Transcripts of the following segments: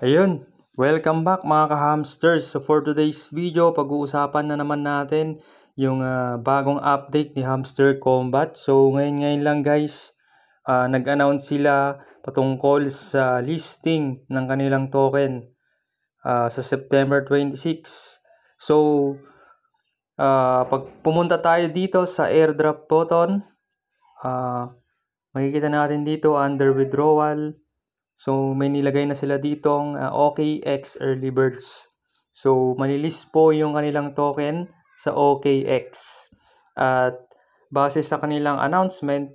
Ayun, welcome back mga ka-hamsters. So for today's video, pag-uusapan na naman natin yung uh, bagong update ni Hamster Combat. So ngayon-ngayon lang guys, uh, nag-announce sila patungkol sa listing ng kanilang token uh, sa September 26. So uh, pag pumunta tayo dito sa airdrop button, uh, makikita natin dito under withdrawal, So, may nilagay na sila ditong uh, OKX Early Birds. So, malilist po yung kanilang token sa OKX. At base sa kanilang announcement,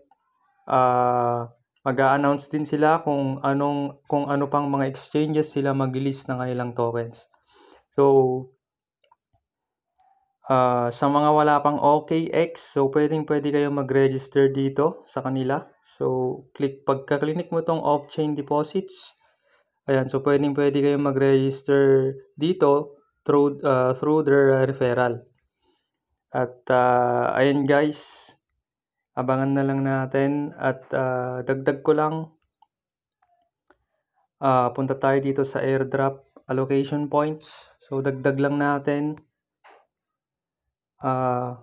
uh, mag-a-announce din sila kung anong kung ano pang mga exchanges sila mag-list ng kanilang tokens. So, Uh, sa mga wala pang OKX, so pwedeng pwede kayo mag-register dito sa kanila. So, click, pagka clinic mo tong off-chain deposits, ayan, so pwedeng pwede kayo mag-register dito through, uh, through their uh, referral. At uh, ayan guys, abangan na lang natin at uh, dagdag ko lang, uh, punta tayo dito sa airdrop allocation points. So, dagdag lang natin uh,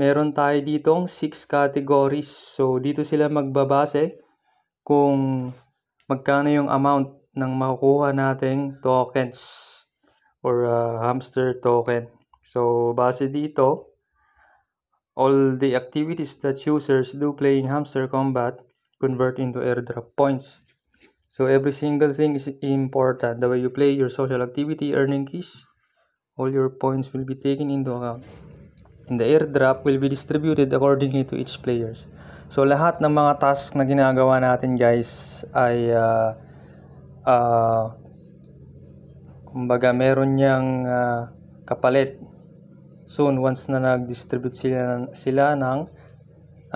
meron tayo ditong 6 categories. So, dito sila magbabase kung magkano yung amount ng makukuha nating tokens or uh, hamster token. So, base dito, all the activities that users do play in hamster combat convert into airdrop points. So every single thing is important. The way you play your social activity, earning keys, all your points will be taken into account. And the airdrop will be distributed accordingly to each players. So lahat ng mga task na ginagawa natin guys ay uh, uh, kumbaga meron niyang uh, kapalit. Soon once na nag-distribute sila, sila ng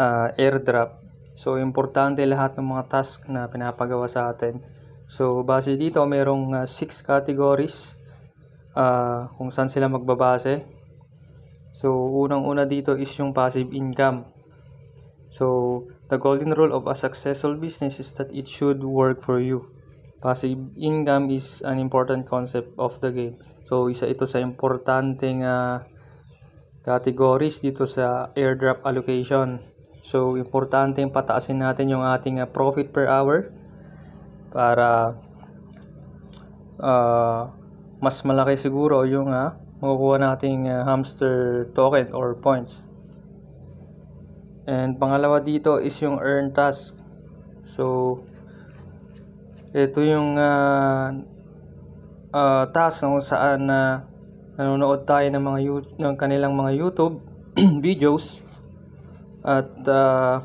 uh, airdrop. So importante lahat ng mga task na pinapagawa sa atin. So base dito merong 6 uh, categories uh, kung saan sila magbabase. So, unang-una dito is yung passive income. So, the golden rule of a successful business is that it should work for you. Passive income is an important concept of the game. So, isa ito sa importanteng uh, categories dito sa airdrop allocation. So, importante yung pataasin natin yung ating uh, profit per hour para uh, mas malaki siguro yung uh, makukuha nating uh, hamster token or points. And pangalawa dito is yung earn task. So, ito yung uh, uh, task kung saan na uh, nanonood tayo ng mga ng kanilang mga YouTube videos at uh,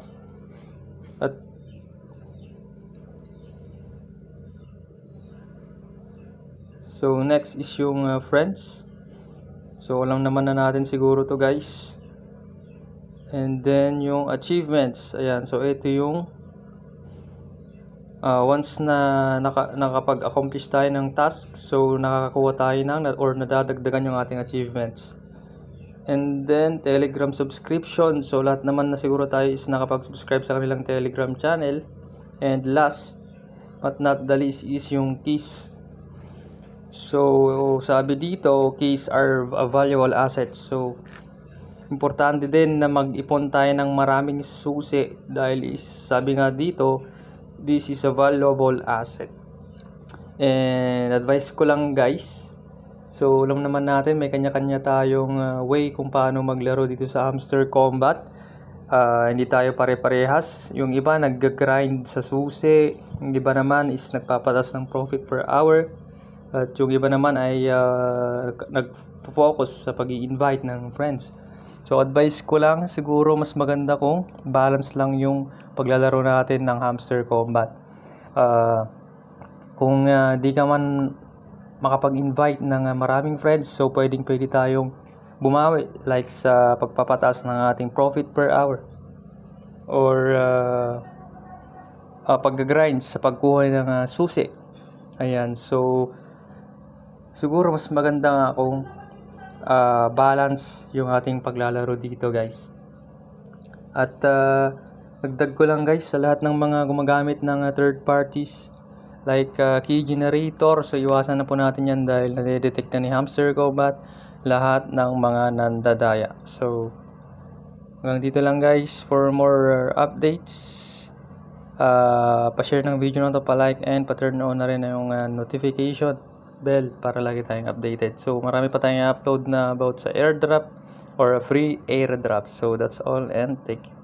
So, next is yung uh, friends. So, alam naman na natin siguro to guys. And then, yung achievements. Ayan, so ito yung uh, once na naka, nakapag-accomplish tayo ng task, so nakakakuha tayo ng or nadadagdagan yung ating achievements. And then, Telegram subscription. So, lahat naman na siguro tayo is nakapag-subscribe sa kanilang Telegram channel. And last, but not the least, is yung KISS. So, sabi dito, keys are valuable assets. So, importante din na mag-ipon tayo ng maraming susi dahil is, sabi nga dito, this is a valuable asset. And advice ko lang guys, so alam naman natin may kanya-kanya tayong uh, way kung paano maglaro dito sa hamster combat. Uh, hindi tayo pare-parehas. Yung iba nag-grind sa susi, yung iba naman is nagpapatas ng profit per hour. At yung iba naman ay uh, nag-focus sa pag invite ng friends. So advice ko lang, siguro mas maganda kung balance lang yung paglalaro natin ng hamster combat. Uh, kung uh, di ka man makapag-invite ng maraming friends, so pwedeng pwede tayong bumawi like sa pagpapataas ng ating profit per hour or uh, uh, pag-grind sa pagkuha ng uh, susi. Ayan, so siguro mas maganda nga kung uh, balance yung ating paglalaro dito guys. At uh, ko lang guys sa lahat ng mga gumagamit ng uh, third parties like uh, key generator. So iwasan na po natin yan dahil nadidetect na ni Hamster Combat lahat ng mga nandadaya. So hanggang dito lang guys for more updates. Uh, pa-share ng video na to, pa-like and pa-turn on na rin yung uh, notification bell para lagi tayong updated. So marami pa tayong upload na about sa airdrop or free airdrop. So that's all and take